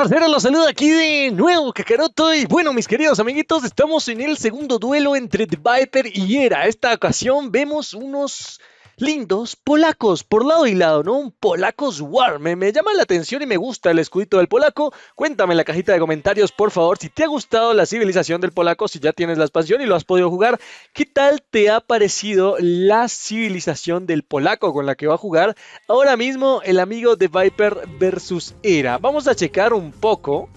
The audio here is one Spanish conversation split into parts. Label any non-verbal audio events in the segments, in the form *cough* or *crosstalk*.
hacer? Eh, los saludo aquí de nuevo, Kakaroto. Y bueno, mis queridos amiguitos, estamos en el segundo duelo entre The Viper y Era. Esta ocasión vemos unos lindos polacos por lado y lado, ¿no? Un polacos war Me, llama la atención y me gusta el escudito del polaco. Cuéntame en la cajita de comentarios, por favor, si te ha gustado la civilización del polaco, si ya tienes la expansión y lo has podido jugar, ¿qué tal te ha parecido la civilización del polaco con la que va a jugar ahora mismo el amigo de Viper versus Era? Vamos a checar un poco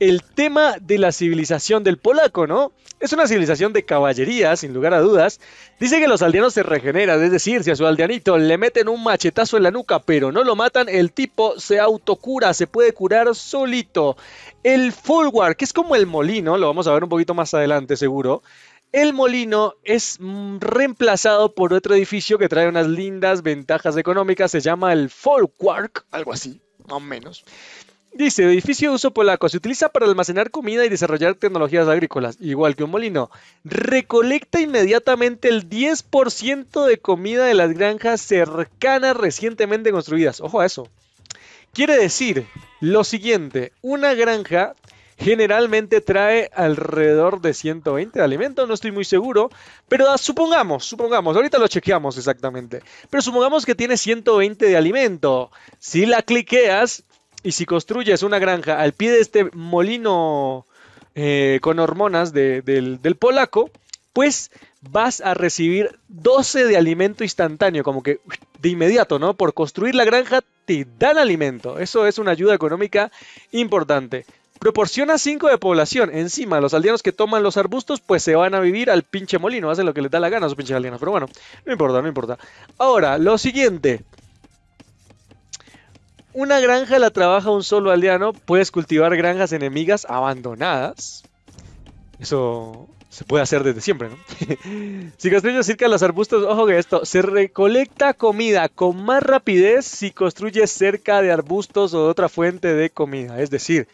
el tema de la civilización del polaco, ¿no? Es una civilización de caballería, sin lugar a dudas. Dice que los aldeanos se regeneran, es decir, si a su aldeanito le meten un machetazo en la nuca, pero no lo matan, el tipo se autocura, se puede curar solito. El Fulwark, que es como el molino, lo vamos a ver un poquito más adelante seguro. El molino es reemplazado por otro edificio que trae unas lindas ventajas económicas, se llama el Folkwark, algo así, más o menos. Dice, edificio de uso polaco, se utiliza para almacenar comida y desarrollar tecnologías agrícolas, igual que un molino. Recolecta inmediatamente el 10% de comida de las granjas cercanas recientemente construidas. Ojo a eso. Quiere decir lo siguiente, una granja generalmente trae alrededor de 120 de alimento. no estoy muy seguro, pero supongamos, supongamos, ahorita lo chequeamos exactamente, pero supongamos que tiene 120 de alimento. Si la cliqueas, y si construyes una granja al pie de este molino eh, con hormonas del, polaco, pues vas a recibir 12 de alimento instantáneo, como que de inmediato, ¿no? Por construir la granja te dan alimento. Eso es una ayuda económica importante. Proporciona 5 de población. Encima, los aldeanos que toman los arbustos, pues se van a vivir al pinche molino. Hacen lo que les da la gana a esos pinches aldeanos. Pero bueno, no importa, no importa. Ahora, lo siguiente. Una granja la trabaja un solo aldeano. Puedes cultivar granjas enemigas abandonadas. Eso se puede hacer desde siempre, ¿no? *laughs* si construyes cerca de los arbustos, ojo que esto, se recolecta comida con más rapidez si construyes cerca de arbustos o de otra fuente de comida. Es decir,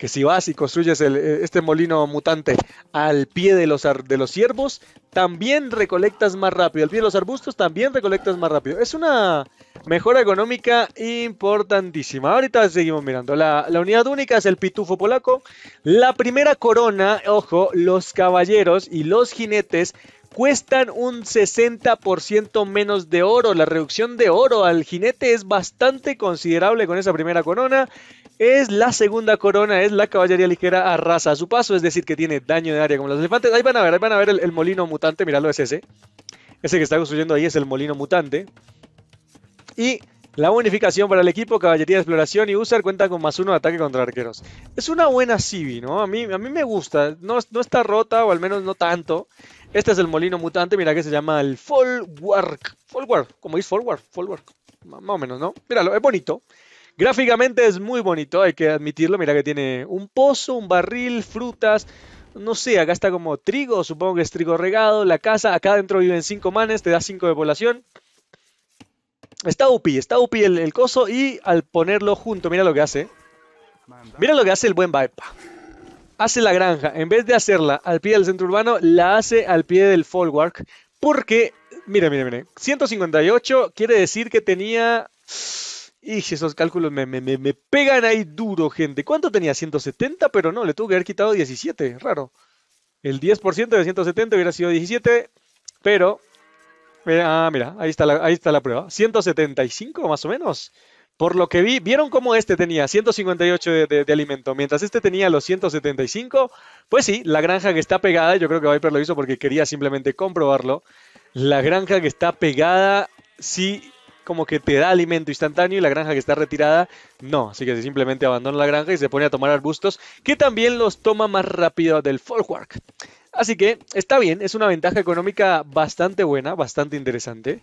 que si vas y construyes eh, este molino mutante al pie de los, de los ciervos, también recolectas más rápido. Al pie de los arbustos también recolectas más rápido. Es una mejora económica importantísima. Ahorita seguimos mirando. La, la unidad única es el pitufo polaco. La primera corona, ojo, los caballeros y los jinetes cuestan un 60% menos de oro. La reducción de oro al jinete es bastante considerable con esa primera corona. Es la segunda corona, es la caballería ligera arrasa a su paso, es decir, que tiene daño de área como los elefantes. Ahí van a ver, ahí van a ver el, molino mutante, Miradlo, es ese. Ese que está construyendo ahí es el molino mutante. Y la bonificación para el equipo, caballería de exploración y user cuenta con más uno de ataque contra arqueros. Es una buena civi, ¿no? A mí, a mí me gusta. No, está rota, o al menos no tanto. Este es el molino mutante, mira que se llama el Fallwork. Fallwork, como dice Fallwork, Fallwork. Más o menos, ¿no? Míralo, es bonito. Gráficamente es muy bonito, hay que admitirlo. Mira que tiene un pozo, un barril, frutas. No sé, acá está como trigo, supongo que es trigo regado. La casa, acá adentro viven cinco manes, te da cinco de población. Está upi, está upi el, coso y al ponerlo junto, mira lo que hace. Mira lo que hace el buen Vaipa. Hace la granja, en vez de hacerla al pie del centro urbano, la hace al pie del Fallwark. Porque, mira mira mire, 158 quiere decir que tenía... Y esos cálculos me, pegan ahí duro, gente. ¿Cuánto tenía? 170, pero no, le tuve que haber quitado 17, raro. El 10% de 170 hubiera sido 17, pero... Ah, mira, ahí está, la, ahí está la prueba. 175 más o menos. Por lo que vi, vieron cómo este tenía 158 de, de, alimento, mientras este tenía los 175. Pues sí, la granja que está pegada, yo creo que Viper lo hizo porque quería simplemente comprobarlo. La granja que está pegada sí como que te da alimento instantáneo y la granja que está retirada no. Así que simplemente abandona la granja y se pone a tomar arbustos que también los toma más rápido del Folkwark. Así que está bien, es una ventaja económica bastante buena, bastante interesante.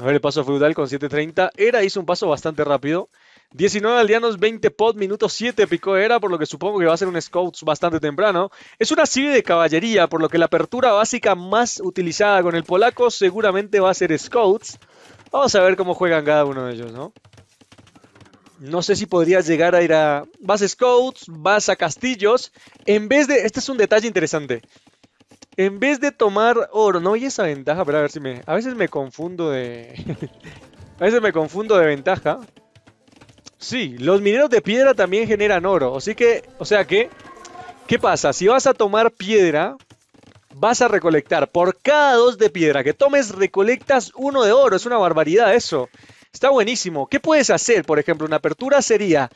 A ver, el paso feudal con 7.30. Era hizo un paso bastante rápido. 19 aldeanos, 20 pod, minuto 7 picó Era, por lo que supongo que va a ser un Scouts bastante temprano. Es una serie de caballería, por lo que la apertura básica más utilizada con el polaco seguramente va a ser scouts. Vamos a ver cómo juegan cada uno de ellos, ¿no? No sé si podrías llegar a ir a... Vas a scouts, vas a castillos. En vez de... Este es un detalle interesante. En vez de tomar oro, no y esa ventaja, pero a ver si me... A veces me confundo de... *laughs* a veces me confundo de ventaja. Sí, los mineros de piedra también generan oro. Así que, o sea que, ¿qué pasa? Si vas a tomar piedra, vas a recolectar. Por cada dos de piedra que tomes, recolectas uno de oro. Es una barbaridad eso. Está buenísimo. ¿Qué puedes hacer? Por ejemplo, una apertura sería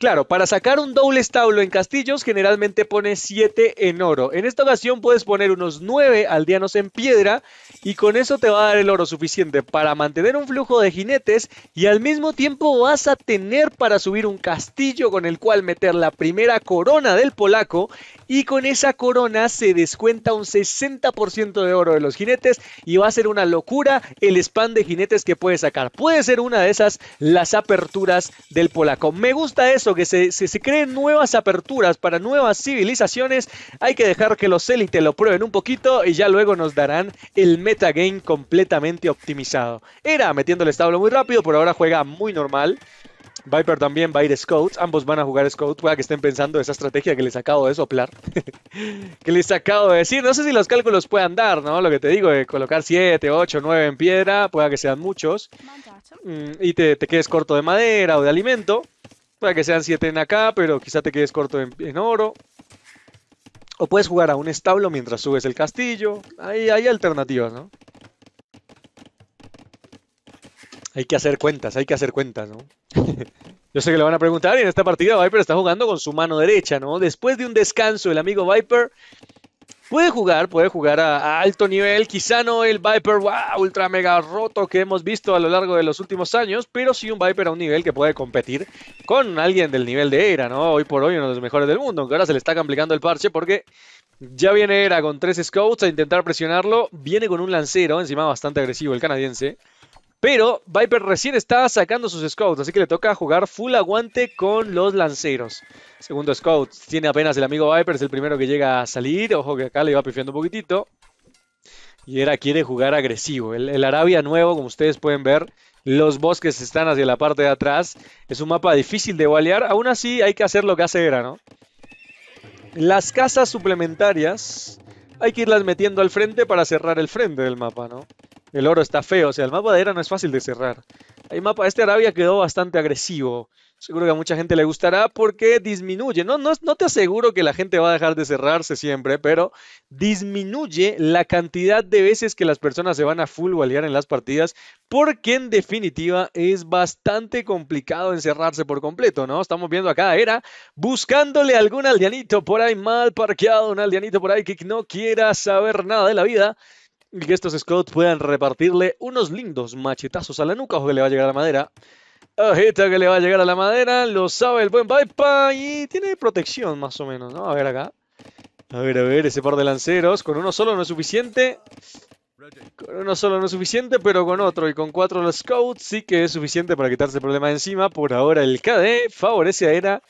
Claro, para sacar un doble establo en castillos generalmente pones 7 en oro. En esta ocasión puedes poner unos 9 aldeanos en piedra y con eso te va a dar el oro suficiente para mantener un flujo de jinetes y al mismo tiempo vas a tener para subir un castillo con el cual meter la primera corona del polaco y con esa corona se descuenta un 60% de oro de los jinetes y va a ser una locura el spam de jinetes que puedes sacar. Puede ser una de esas las aperturas del polaco. Me gusta eso que se, creen nuevas aperturas para nuevas civilizaciones, hay que dejar que los élites lo prueben un poquito y ya luego nos darán el metagame completamente optimizado. Era metiendo el establo muy rápido, por ahora juega muy normal. Viper también va a ir Scouts Ambos van a jugar Scout. Pueda que estén pensando esa estrategia que les acabo de soplar. *laughs* que les acabo de decir. No sé si los cálculos puedan dar, ¿no? Lo que te digo, de colocar 7, 8, 9 en piedra. Pueda que sean muchos. Mm, y te, te quedes corto de madera o de alimento. Para que sean 7 en acá, pero quizá te quedes corto en, oro. O puedes jugar a un establo mientras subes el castillo. Ahí hay alternativas, ¿no? Hay que hacer cuentas, hay que hacer cuentas, ¿no? *laughs* Yo sé que le van a preguntar, y en esta partida Viper está jugando con su mano derecha, ¿no? Después de un descanso, el amigo Viper Puede jugar, puede jugar a, alto nivel, quizá no el Viper ultra mega roto que hemos visto a lo largo de los últimos años, pero sí un Viper a un nivel que puede competir con alguien del nivel de Era, ¿no? Hoy por hoy uno de los mejores del mundo, aunque ahora se le está complicando el parche porque ya viene Era con tres scouts a intentar presionarlo, viene con un lancero, encima bastante agresivo el canadiense. Pero Viper recién está sacando sus scouts, así que le toca jugar full aguante con los lanceros. Segundo scout, tiene apenas el amigo Viper, es el primero que llega a salir. Ojo que acá le va pifiando un poquitito. Y era quiere jugar agresivo. El, el, Arabia nuevo, como ustedes pueden ver, los bosques están hacia la parte de atrás. Es un mapa difícil de balear, aún así hay que hacer lo que hace era, ¿no? Las casas suplementarias hay que irlas metiendo al frente para cerrar el frente del mapa, ¿no? El oro está feo, o sea, el mapa de era no es fácil de cerrar. Hay mapa, este Arabia quedó bastante agresivo. Seguro que a mucha gente le gustará porque disminuye. No, no, te aseguro que la gente va a dejar de cerrarse siempre, pero disminuye la cantidad de veces que las personas se van a full balear en las partidas, porque en definitiva es bastante complicado encerrarse por completo, ¿no? Estamos viendo acá era buscándole algún aldeanito por ahí mal parqueado, un aldeanito por ahí que no quiera saber nada de la vida y que estos Scouts puedan repartirle unos lindos machetazos a la nuca. o que le va a llegar a la madera. Ojita que le va a llegar a la madera. Lo sabe el buen Viper y tiene protección más o menos, ¿no? A ver acá. A ver, a ver, ese par de lanceros. Con uno solo no es suficiente. Con uno solo no es suficiente, pero con otro y con cuatro los scouts sí que es suficiente para quitarse el problema de encima. Por ahora el KD favorece a Era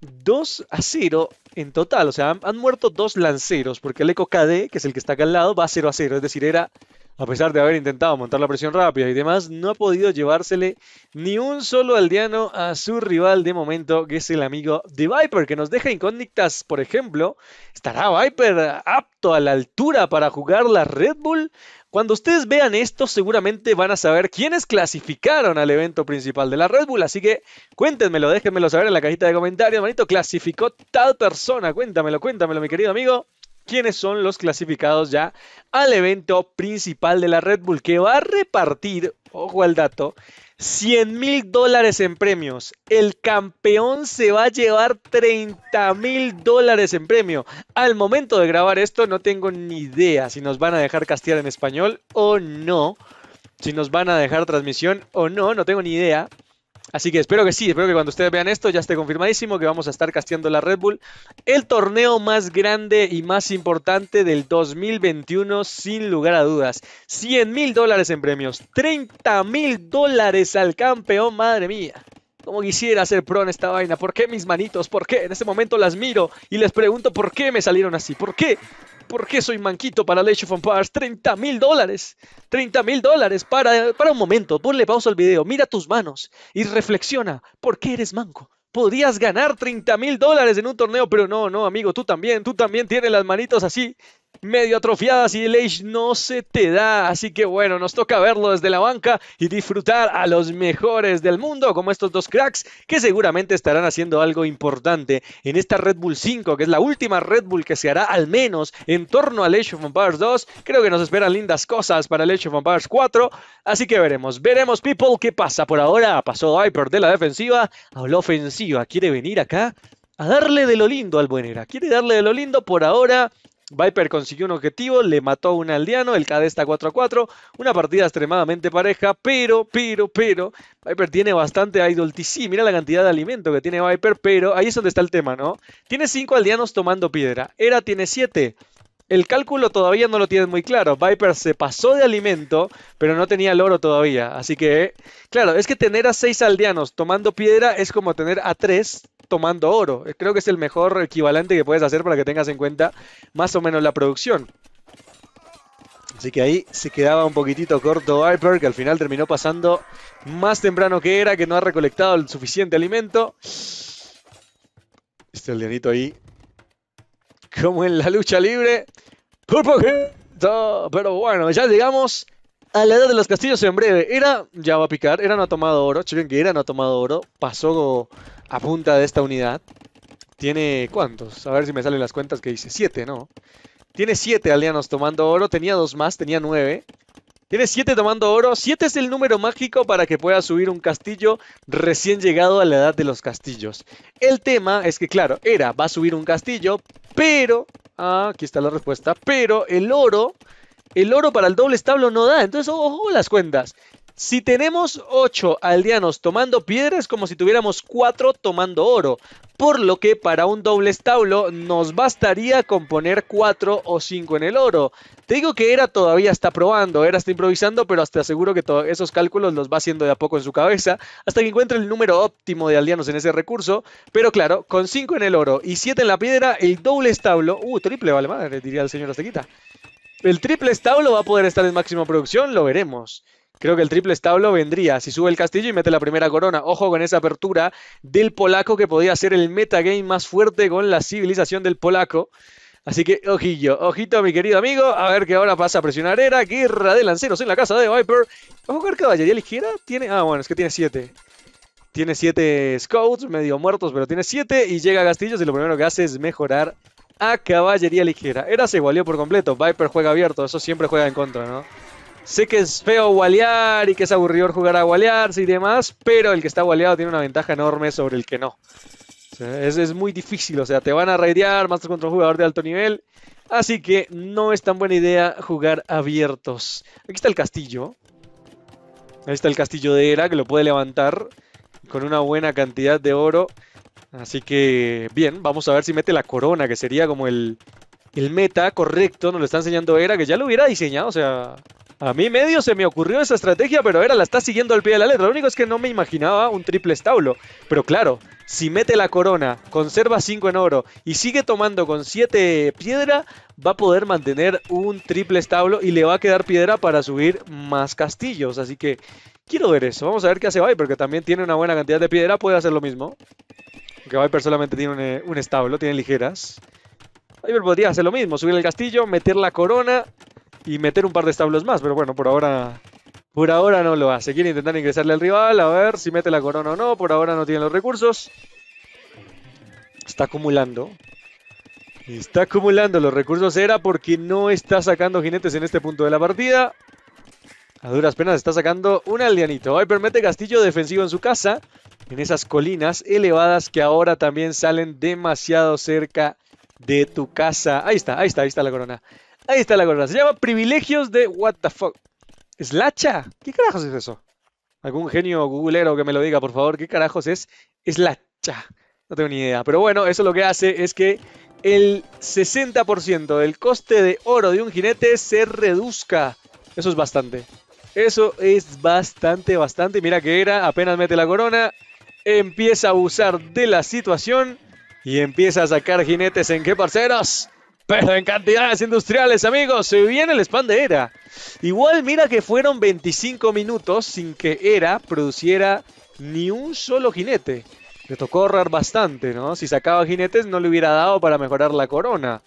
2 a 0 en total. O sea, han, muerto dos lanceros, porque el Eco KD, que es el que está acá al lado, va 0 a 0. Es decir, era, a pesar de haber intentado montar la presión rápida y demás, no ha podido llevársele ni un solo aldeano a su rival de momento, que es el amigo de Viper, que nos deja incógnitas, por ejemplo. ¿Estará Viper apto a la altura para jugar la Red Bull? Cuando ustedes vean esto, seguramente van a saber quiénes clasificaron al evento principal de la Red Bull. Así que cuéntenmelo, déjenmelo saber en la cajita de comentarios. Manito, clasificó tal persona. Cuéntamelo, cuéntamelo, mi querido amigo quiénes son los clasificados ya al evento principal de la Red Bull que va a repartir, ojo al dato, 100 mil dólares en premios. El campeón se va a llevar 30 mil dólares en premio. Al momento de grabar esto no tengo ni idea si nos van a dejar castear en español o no. Si nos van a dejar transmisión o no, no tengo ni idea. Así que espero que sí, espero que cuando ustedes vean esto ya esté confirmadísimo que vamos a estar casteando la Red Bull. El torneo más grande y más importante del 2021, sin lugar a dudas. 100 mil dólares en premios, 30 mil dólares al campeón, madre mía. Como quisiera ser pro en esta vaina. ¿Por qué mis manitos? ¿Por qué? En este momento las miro y les pregunto por qué me salieron así. ¿Por qué? ¿Por qué soy manquito para Age of 30 mil dólares. 30 mil dólares. Para, para un momento, ponle pausa al video, mira tus manos y reflexiona. ¿Por qué eres manco? podías ganar 30 mil dólares en un torneo, pero no, no, amigo, tú también, tú también tienes las manitos así medio atrofiadas y el age no se te da. Así que bueno, nos toca verlo desde la banca y disfrutar a los mejores del mundo, como estos dos cracks que seguramente estarán haciendo algo importante en esta Red Bull 5, que es la última Red Bull que se hará al menos en torno al Age of Empires 2. Creo que nos esperan lindas cosas para el Age of Empires 4. Así que veremos, veremos, people, qué pasa por ahora. Pasó Viper de la defensiva a la ofensiva. ¿Quiere venir acá? a darle de lo lindo al Buenera. Quiere darle de lo lindo por ahora. Viper consiguió un objetivo, le mató a un aldeano, el KD está 4 a 4, una partida extremadamente pareja, pero, pero, pero, Viper tiene bastante idol TC, mira la cantidad de alimento que tiene Viper, pero ahí es donde está el tema, ¿no? Tiene 5 aldeanos tomando piedra, Era tiene 7. El cálculo todavía no lo tiene muy claro. Viper se pasó de alimento, pero no tenía el oro todavía. Así que, claro, es que tener a 6 aldeanos tomando piedra es como tener a 3 tomando oro. Eh, creo que es el mejor equivalente que puedes hacer para que tengas en cuenta más o menos la producción. Así que ahí se quedaba un poquitito corto Viper, que al final terminó pasando más temprano que era, que no ha recolectado el suficiente alimento. Este alianito ahí, como en la lucha libre. Oh, pero bueno, ya llegamos a la edad de los castillos en breve. Era, ya va a picar, Era no ha tomado oro. bien que era no ha tomado oro. Pasó a punta de esta unidad. Tiene, ¿cuántos? A ver si me salen las cuentas que dice. Siete, ¿no? Tiene siete aldeanos tomando oro. Tenía dos más, tenía nueve. Tiene siete tomando oro. Siete es el número mágico para que pueda subir un castillo recién llegado a la edad de los castillos. El tema es que, claro, Era va a subir un castillo, pero... Ah, aquí está la respuesta. Pero el oro el oro para el doble establo no da, entonces ojo las cuentas. Si tenemos 8 aldeanos tomando piedras, como si tuviéramos 4 tomando oro. Por lo que para un doble establo nos bastaría con poner 4 o 5 en el oro. Te digo que Era todavía está probando, Era está improvisando, pero hasta aseguro que todos esos cálculos los va haciendo de a poco en su cabeza, hasta que encuentre el número óptimo de aldeanos en ese recurso. Pero claro, con 5 en el oro y 7 en la piedra, el doble establo... Uh, triple, vale madre, diría el señor Aztequita. El triple establo va a poder estar en máxima producción, lo veremos. Creo que el triple establo vendría si sube el castillo y mete la primera corona. Ojo con esa apertura del polaco que podría ser el metagame más fuerte con la civilización del polaco. Así que ojillo, ojito mi querido amigo, a ver qué ahora pasa a presionar era, guerra de lanceros en la casa de Viper. Vamos a jugar caballería ligera, tiene, ah bueno, es que tiene siete. Tiene siete scouts, medio muertos, pero tiene siete. y llega a Castillos y lo primero que hace es mejorar a caballería ligera. Era se igualió por completo. Viper juega abierto, eso siempre juega en contra, ¿no? Sé que es feo gualear y que es aburridor jugar a gualearse y demás, pero el que está gualeado tiene una ventaja enorme sobre el que no. es, es, muy difícil, o sea, te van a raidear, más contra un jugador de alto nivel. Así que no es tan buena idea jugar abiertos. Aquí está el castillo. Ahí está el castillo de Era, que lo puede levantar con una buena cantidad de oro. Así que, bien, vamos a ver si mete la corona, que sería como el, el meta correcto. Nos lo está enseñando Era, que ya lo hubiera diseñado. O sea, a mí medio se me ocurrió esa estrategia, pero Era la está siguiendo al pie de la letra. Lo único es que no me imaginaba un triple establo. Pero claro, si mete la corona, conserva 5 en oro y sigue tomando con 7 piedra, va a poder mantener un triple establo y le va a quedar piedra para subir más castillos. Así que quiero ver eso. Vamos a ver qué hace Viper, porque también tiene una buena cantidad de piedra, puede hacer lo mismo. Aunque Viper solamente tiene eh, un, establo, tiene ligeras. Viper podría hacer lo mismo, subir el castillo, meter la corona y meter un par de establos más. Pero bueno, por ahora por ahora no lo hace. Quiere intentar ingresarle al rival, a ver si mete la corona o no. Por ahora no tiene los recursos. Está acumulando. Está acumulando los recursos. Era porque no está sacando jinetes en este punto de la partida. A duras penas está sacando un aldeanito. Viper mete castillo defensivo en su casa en esas colinas elevadas que ahora también salen demasiado cerca de tu casa. Ahí está, ahí está, ahí está la corona. Ahí está la corona. Se llama Privilegios de What the fuck. ¿Slacha? ¿Qué carajos es eso? Algún genio googleero que me lo diga, por favor. ¿Qué carajos es Slacha? No tengo ni idea. Pero bueno, eso lo que hace es que el 60% del coste de oro de un jinete se reduzca. Eso es bastante. Eso es bastante, bastante. Mira que era, apenas mete la corona, empieza a abusar de la situación y empieza a sacar jinetes en qué parceros. Pero en cantidades industriales, amigos, se viene el spam de Era. Igual mira que fueron 25 minutos sin que Era produciera ni un solo jinete. Le tocó ahorrar bastante, ¿no? Si sacaba jinetes no le hubiera dado para mejorar la corona.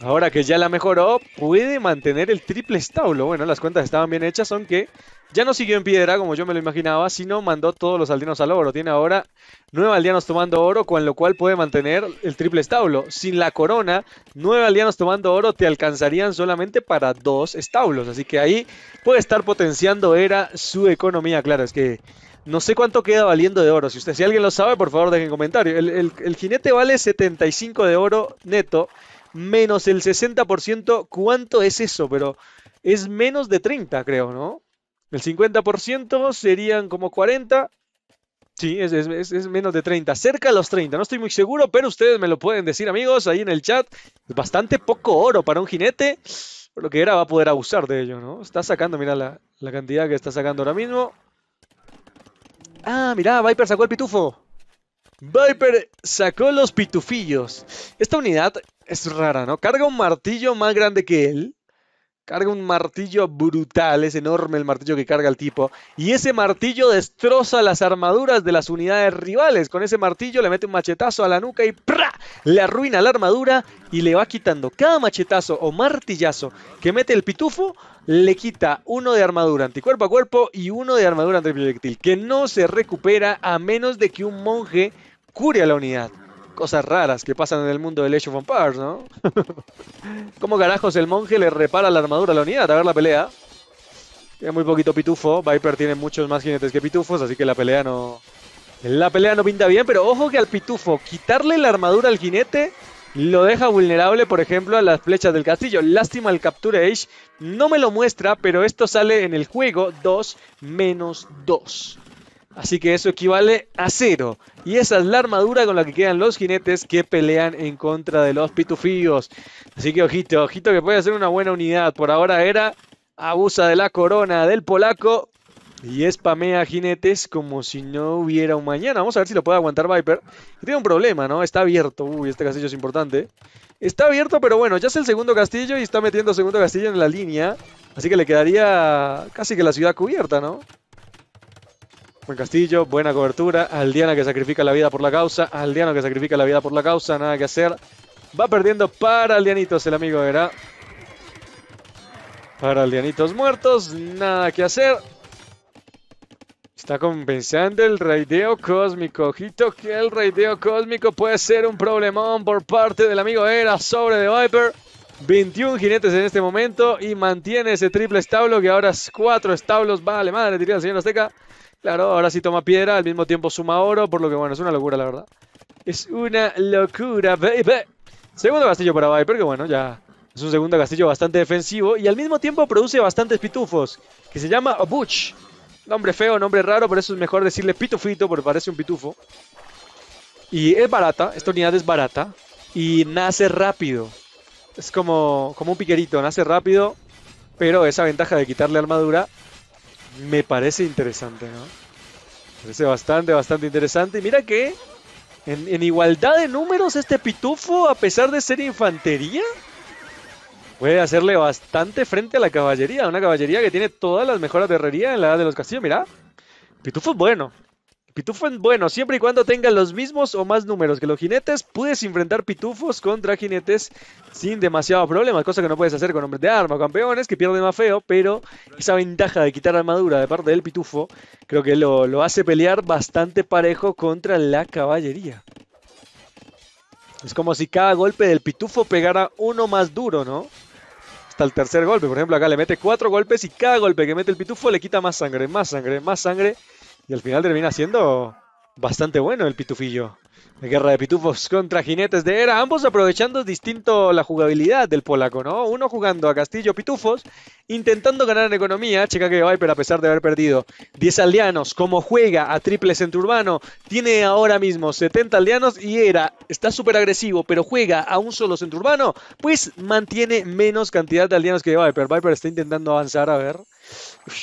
Ahora que ya la mejoró, puede mantener el triple establo. Bueno, las cuentas estaban bien hechas, son que ya no siguió en piedra, como yo me lo imaginaba, sino mandó todos los aldeanos al oro. Tiene ahora nueve aldeanos tomando oro, con lo cual puede mantener el triple establo. Sin la corona, nueve aldeanos tomando oro te alcanzarían solamente para dos establos. Así que ahí puede estar potenciando era su economía. Claro, es que no sé cuánto queda valiendo de oro. Si usted, si alguien lo sabe, por favor dejen comentario. El, el jinete vale 75 de oro neto menos el 60%, ¿cuánto es eso? Pero es menos de 30, creo, ¿no? El 50% serían como 40. Sí, es, menos de 30, cerca de los 30, no estoy muy seguro, pero ustedes me lo pueden decir amigos ahí en el chat. Es bastante poco oro para un jinete, por lo que era va a poder abusar de ello, ¿no? Está sacando, mira la, la cantidad que está sacando ahora mismo. Ah, mira, Viper sacó el pitufo. Viper sacó los pitufillos. Esta unidad es rara, ¿no? Carga un martillo más grande que él. Carga un martillo brutal, es enorme el martillo que carga el tipo. Y ese martillo destroza las armaduras de las unidades rivales. Con ese martillo le mete un machetazo a la nuca y ¡pra! Le arruina la armadura y le va quitando cada machetazo o martillazo que mete el pitufo. Le quita uno de armadura anticuerpo a cuerpo y uno de armadura antiproyectil, que no se recupera a menos de que un monje cure a la unidad cosas raras que pasan en el mundo del Age of Empires, ¿no? *laughs* ¿Cómo carajos el monje le repara la armadura a la unidad? A ver la pelea. Tiene muy poquito pitufo. Viper tiene muchos más jinetes que pitufos, así que la pelea no... La pelea no pinta bien, pero ojo que al pitufo, quitarle la armadura al jinete lo deja vulnerable, por ejemplo, a las flechas del castillo. Lástima el Capture Age, no me lo muestra, pero esto sale en el juego 2 menos 2. Así que eso equivale a cero. Y esa es la armadura con la que quedan los jinetes que pelean en contra de los pitufíos. Así que ojito, ojito que puede ser una buena unidad. Por ahora era abusa de la corona del polaco y spamea jinetes como si no hubiera un mañana. Vamos a ver si lo puede aguantar Viper. Tiene un problema, ¿no? Está abierto. Uy, este castillo es importante. Está abierto, pero bueno, ya es el segundo castillo y está metiendo segundo castillo en la línea. Así que le quedaría casi que la ciudad cubierta, ¿no? Buen Castillo, buena cobertura. Aldiana que sacrifica la vida por la causa. Aldiano que sacrifica la vida por la causa. Nada que hacer. Va perdiendo para Aldianitos el amigo era. Para Aldianitos muertos. Nada que hacer. Está compensando el raideo cósmico. Ojito que el raideo cósmico puede ser un problemón por parte del amigo Era sobre de Viper. 21 jinetes en este momento y mantiene ese triple establo que ahora es 4 establos. Vale, madre, diría el señor Azteca. Claro, ahora sí toma piedra, al mismo tiempo suma oro, por lo que bueno, es una locura, la verdad. Es una locura, baby. Segundo castillo para Viper, que bueno, ya es un segundo castillo bastante defensivo y al mismo tiempo produce bastantes pitufos, que se llama Butch. Nombre feo, nombre raro, pero eso es mejor decirle pitufito porque parece un pitufo. Y es barata, esta unidad es barata y nace rápido. Es como, como un piquerito, nace rápido, pero esa ventaja de quitarle armadura me parece interesante, ¿no? Parece bastante, bastante interesante. Y mira que en, igualdad de números este pitufo, a pesar de ser infantería, puede hacerle bastante frente a la caballería. Una caballería que tiene todas las mejoras de herrería en la edad de los castillos. Mira, pitufo es bueno. Pitufo bueno, siempre y cuando tenga los mismos o más números que los jinetes, puedes enfrentar pitufos contra jinetes sin demasiado problema, cosa que no puedes hacer con hombres de arma o campeones que pierden más feo, pero esa ventaja de quitar armadura de parte del pitufo creo que lo, lo hace pelear bastante parejo contra la caballería. Es como si cada golpe del pitufo pegara uno más duro, ¿no? Hasta el tercer golpe, por ejemplo, acá le mete cuatro golpes y cada golpe que mete el pitufo le quita más sangre, más sangre, más sangre y al final termina siendo bastante bueno el pitufillo. La guerra de pitufos contra jinetes de era, ambos aprovechando distinto la jugabilidad del polaco, ¿no? Uno jugando a Castillo Pitufos, intentando ganar en economía, checa que Viper a pesar de haber perdido 10 aldeanos, como juega a triple centro urbano, tiene ahora mismo 70 aldeanos y era, está súper agresivo, pero juega a un solo centro urbano, pues mantiene menos cantidad de aldeanos que Viper. Viper está intentando avanzar, a ver.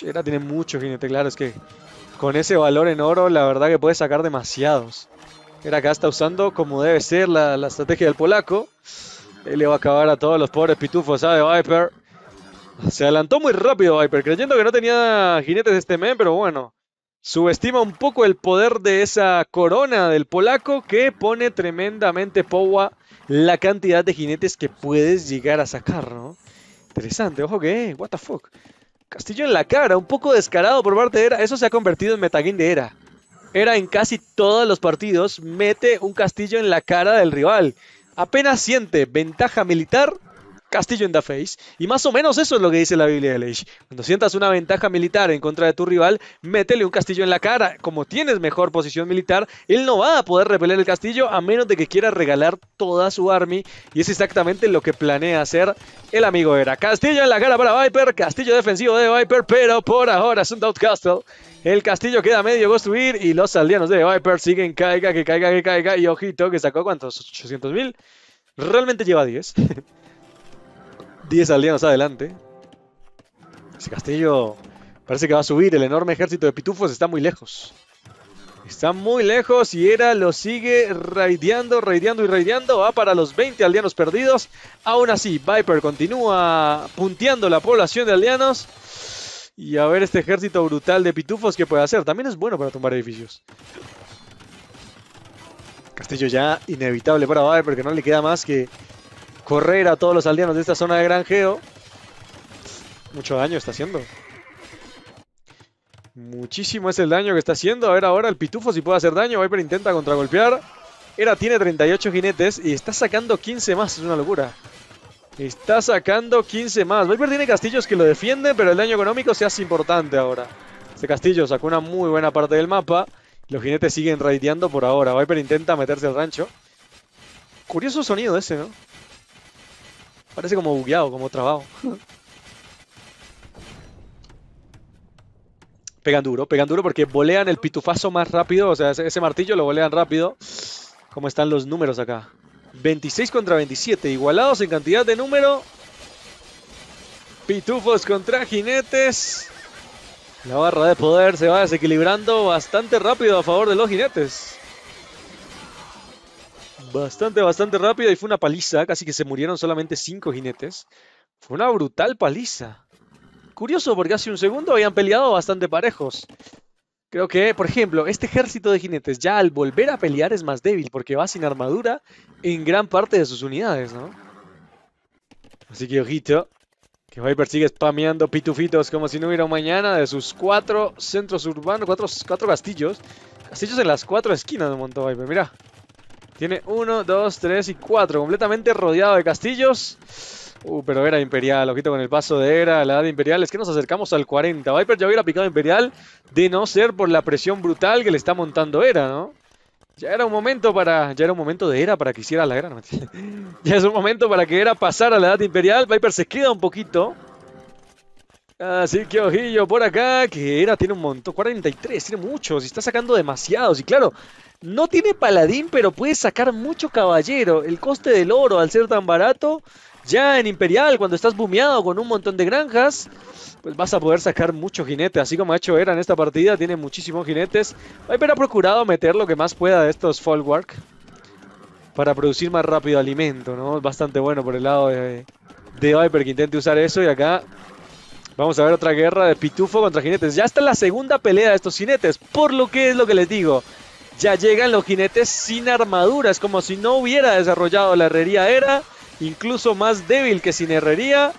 era tiene mucho jinete, claro, es que con ese valor en oro, la verdad que puede sacar demasiados. Era acá está usando como debe ser la, estrategia del polaco. Él le va a acabar a todos los pobres pitufos, ¿sabe? Viper. Se adelantó muy rápido Viper, creyendo que no tenía jinetes este men, pero bueno. Subestima un poco el poder de esa corona del polaco que pone tremendamente Powa la cantidad de jinetes que puedes llegar a sacar, ¿no? Interesante, ojo que, what the fuck. Castillo en la cara, un poco descarado por parte de Era. Eso se ha convertido en metagame de Era. Era en casi todos los partidos mete un castillo en la cara del rival. Apenas siente ventaja militar, Castillo en the face. Y más o menos eso es lo que dice la Biblia de Leish. Cuando sientas una ventaja militar en contra de tu rival, métele un castillo en la cara. Como tienes mejor posición militar, él no va a poder repeler el castillo a menos de que quiera regalar toda su army. Y es exactamente lo que planea hacer el amigo Era. Castillo en la cara para Viper, castillo defensivo de Viper, pero por ahora es un Doubt Castle. El castillo queda medio construir y los aldeanos de Viper siguen caiga, que caiga, que caiga. Y ojito, que sacó cuántos, 800 mil. Realmente lleva 10. *laughs* 10 aldeanos adelante. Ese castillo parece que va a subir. El enorme ejército de pitufos está muy lejos. Está muy lejos y Era lo sigue raideando, raideando y raideando. Va para los 20 aldeanos perdidos. Aún así, Viper continúa punteando la población de aldeanos. Y a ver este ejército brutal de pitufos que puede hacer. También es bueno para tumbar edificios. Castillo ya inevitable para Viper, que no le queda más que correr a todos los aldeanos de esta zona de granjeo. Mucho daño está haciendo. Muchísimo es el daño que está haciendo. A ver ahora el Pitufo si puede hacer daño. Viper intenta contragolpear. Era tiene 38 jinetes y está sacando 15 más. Es una locura. Está sacando 15 más. Viper tiene castillos que lo defienden, pero el daño económico se hace importante ahora. Este castillo sacó una muy buena parte del mapa. Los jinetes siguen raideando por ahora. Viper intenta meterse al rancho. Curioso sonido ese, ¿no? Parece como bugueado, como trabado. pegan duro, pegan duro porque volean el pitufazo más rápido. O sea, ese martillo lo volean rápido. ¿Cómo están los números acá? 26 contra 27, igualados en cantidad de número. Pitufos contra jinetes. La barra de poder se va desequilibrando bastante rápido a favor de los jinetes bastante, bastante rápido y fue una paliza, casi que se murieron solamente cinco jinetes. Fue una brutal paliza. Curioso porque hace un segundo habían peleado bastante parejos. Creo que, por ejemplo, este ejército de jinetes ya al volver a pelear es más débil porque va sin armadura en gran parte de sus unidades, ¿no? Así que ojito, que Viper sigue spameando pitufitos como si no hubiera mañana de sus cuatro centros urbanos, cuatro, cuatro castillos. Castillos en las cuatro esquinas de Montoviper, mira. Tiene 1, 2, 3 y cuatro. Completamente rodeado de castillos. Uh, pero era Imperial, ojito con el paso de Era, la edad Imperial, es que nos acercamos al 40. Viper ya hubiera picado Imperial de no ser por la presión brutal que le está montando Era, ¿no? Ya era un momento para, ya era un momento de Era para que hiciera la era. *laughs* ya es un momento para que Era pasar a la edad Imperial, Viper se queda un poquito. Así que ojillo por acá, que Era tiene un montón, 43, tiene muchos, y está sacando demasiados, y claro, no tiene paladín, pero puede sacar mucho caballero. El coste del oro, al ser tan barato, ya en Imperial, cuando estás bumeado con un montón de granjas, pues vas a poder sacar mucho jinetes. Así como ha hecho Era en esta partida, tiene muchísimos jinetes. Viper ha procurado meter lo que más pueda de estos Folkwark para producir más rápido alimento, ¿no? Bastante bueno por el lado de, de Viper que intente usar eso. Y acá vamos a ver otra guerra de pitufo contra jinetes. Ya está la segunda pelea de estos jinetes, por lo que es lo que les digo ya llegan los jinetes sin armaduras, como si no hubiera desarrollado la herrería era, incluso más débil que sin herrería.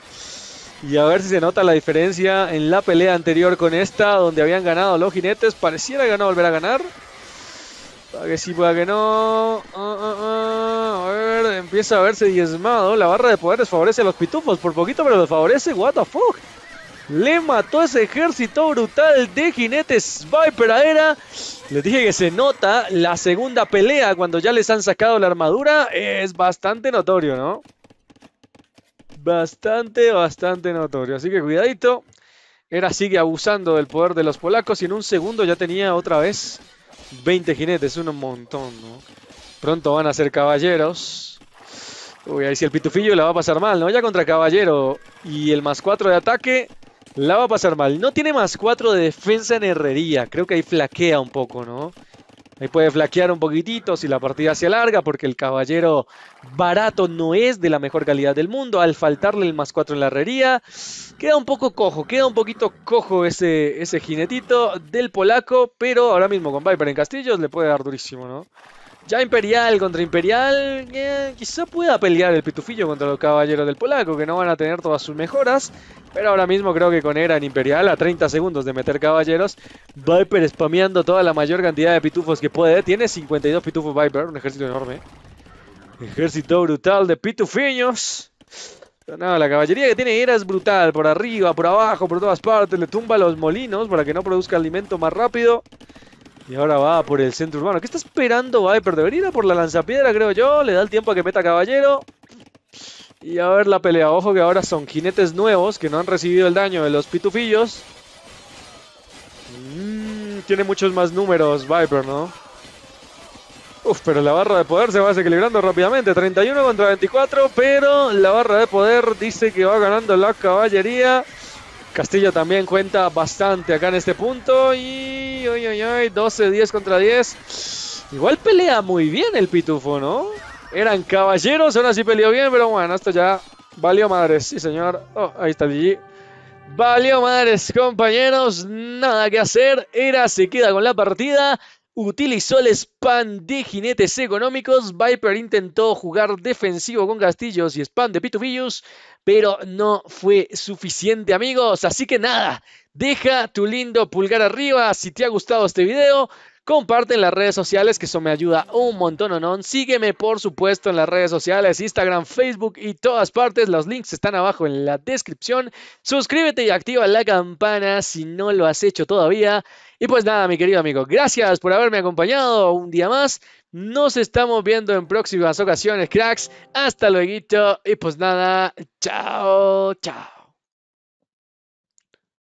Y a ver si se nota la diferencia en la pelea anterior con esta, donde habían ganado los jinetes. Pareciera que no volver a ganar. Para que sí, para que no. Ah, ah, ah. A ver, empieza a verse diezmado. La barra de poder desfavorece a los pitufos por poquito, pero desfavorece. favorece. What the fuck. Le mató ese ejército brutal de jinetes Viper era Les dije que se nota la segunda pelea cuando ya les han sacado la armadura. Es bastante notorio, ¿no? Bastante, bastante notorio. Así que cuidadito. Era sigue abusando del poder de los polacos y en un segundo ya tenía otra vez 20 jinetes, un montón, ¿no? Pronto van a ser caballeros. Uy, ahí si el pitufillo le va a pasar mal, ¿no? Ya contra caballero y el más 4 de ataque la va a pasar mal. No tiene más 4 de defensa en herrería. Creo que ahí flaquea un poco, ¿no? Ahí puede flaquear un poquitito si la partida se alarga, porque el caballero barato no es de la mejor calidad del mundo. Al faltarle el más 4 en la herrería, queda un poco cojo, queda un poquito cojo ese, ese jinetito del polaco, pero ahora mismo con Viper en castillos le puede dar durísimo, ¿no? Ya Imperial contra Imperial, eh, quizá pueda pelear el Pitufillo contra los Caballeros del Polaco, que no van a tener todas sus mejoras. Pero ahora mismo creo que con Eran Imperial, a 30 segundos de meter Caballeros, Viper spameando toda la mayor cantidad de pitufos que puede. Tiene 52 pitufos Viper, un ejército enorme. Ejército brutal de pitufiños. No, la caballería que tiene Era es brutal. Por arriba, por abajo, por todas partes. Le tumba los molinos para que no produzca alimento más rápido. Y ahora va por el centro urbano. ¿Qué está esperando Viper? Debería ir a por la lanzapiedra, creo yo. Le da el tiempo a que meta caballero. Y a ver la pelea. Ojo que ahora son jinetes nuevos que no han recibido el daño de los pitufillos. Mm, tiene muchos más números Viper, ¿no? Uf, pero la barra de poder se va desequilibrando rápidamente. 31 contra 24, pero la barra de poder dice que va ganando la caballería. Castillo también cuenta bastante acá en este punto. Y. 12, 10 contra 10. Igual pelea muy bien el pitufo, ¿no? Eran caballeros, ahora sí peleó bien, pero bueno, hasta ya valió madres. Sí, señor. Oh, ahí está el Valió madres, compañeros. Nada que hacer. Era se queda con la partida. Utilizó el spam de jinetes económicos. Viper intentó jugar defensivo con castillos y spam de pitufillos, pero no fue suficiente, amigos. Así que nada, deja tu lindo pulgar arriba si te ha gustado este video. Comparte en las redes sociales, que eso me ayuda un montón, o ¿no? Sígueme, por supuesto, en las redes sociales, Instagram, Facebook y todas partes. Los links están abajo en la descripción. Suscríbete y activa la campana si no lo has hecho todavía. Y pues nada, mi querido amigo, gracias por haberme acompañado un día más. Nos estamos viendo en próximas ocasiones, cracks. Hasta luego. Y pues nada, chao, chao.